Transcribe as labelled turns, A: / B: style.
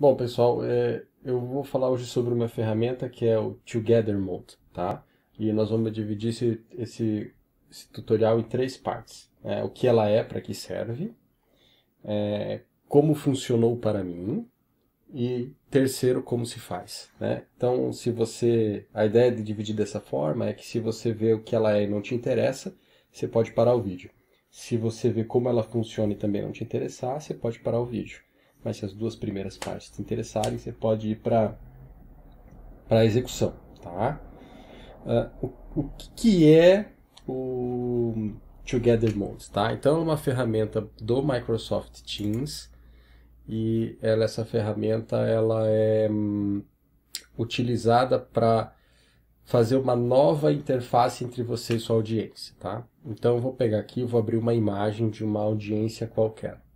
A: Bom, pessoal, é, eu vou falar hoje sobre uma ferramenta que é o Together Mode, tá? E nós vamos dividir esse, esse, esse tutorial em três partes. É, o que ela é, para que serve, é, como funcionou para mim e terceiro, como se faz. Né? Então, se você a ideia de dividir dessa forma é que se você vê o que ela é e não te interessa, você pode parar o vídeo. Se você vê como ela funciona e também não te interessar, você pode parar o vídeo mas se as duas primeiras partes te interessarem, você pode ir para a execução. Tá? Uh, o, o que é o Together Mode? Tá? Então, é uma ferramenta do Microsoft Teams e ela, essa ferramenta ela é hum, utilizada para fazer uma nova interface entre você e sua audiência. Tá? Então, eu vou pegar aqui vou abrir uma imagem de uma audiência qualquer.